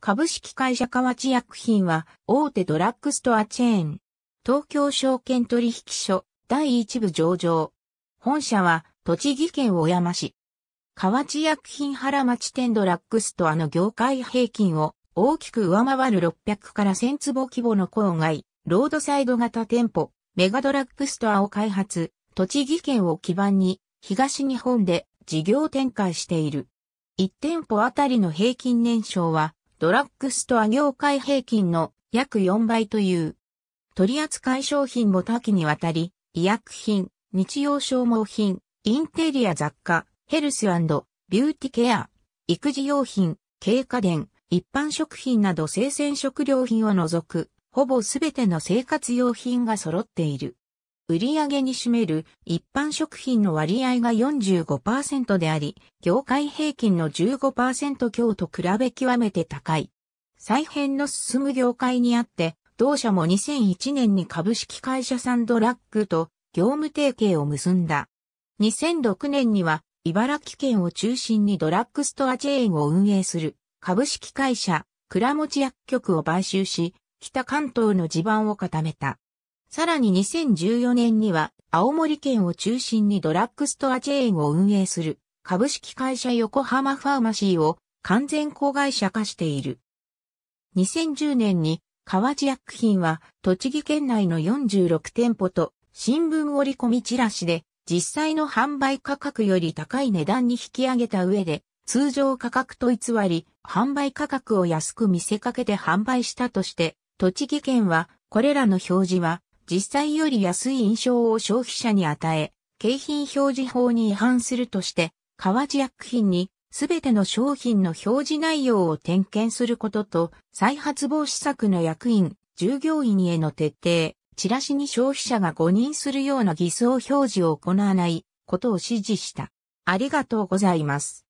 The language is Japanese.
株式会社河内薬品は大手ドラッグストアチェーン。東京証券取引所第一部上場。本社は栃木県小山市。河内薬品原町店ドラッグストアの業界平均を大きく上回る600から1000坪規模の郊外、ロードサイド型店舗、メガドラッグストアを開発、栃木県を基盤に東日本で事業展開している。1店舗あたりの平均年商はドラッグストア業界平均の約4倍という。取扱い商品も多岐にわたり、医薬品、日用消耗品、インテリア雑貨、ヘルスビューティケア、育児用品、軽家電、一般食品など生鮮食料品を除く、ほぼすべての生活用品が揃っている。売上に占める一般食品の割合が45%であり、業界平均の15%強と比べ極めて高い。再編の進む業界にあって、同社も2001年に株式会社サンドラッグと業務提携を結んだ。2006年には茨城県を中心にドラッグストアチェーンを運営する株式会社倉持薬局を買収し、北関東の地盤を固めた。さらに2014年には青森県を中心にドラッグストアチェーンを運営する株式会社横浜ファーマシーを完全子会社化している。2010年に河内薬品は栃木県内の46店舗と新聞折り込みチラシで実際の販売価格より高い値段に引き上げた上で通常価格と偽り販売価格を安く見せかけて販売したとして栃木県はこれらの表示は実際より安い印象を消費者に与え、景品表示法に違反するとして、河内薬品にすべての商品の表示内容を点検することと、再発防止策の役員、従業員への徹底、チラシに消費者が誤認するような偽装表示を行わないことを指示した。ありがとうございます。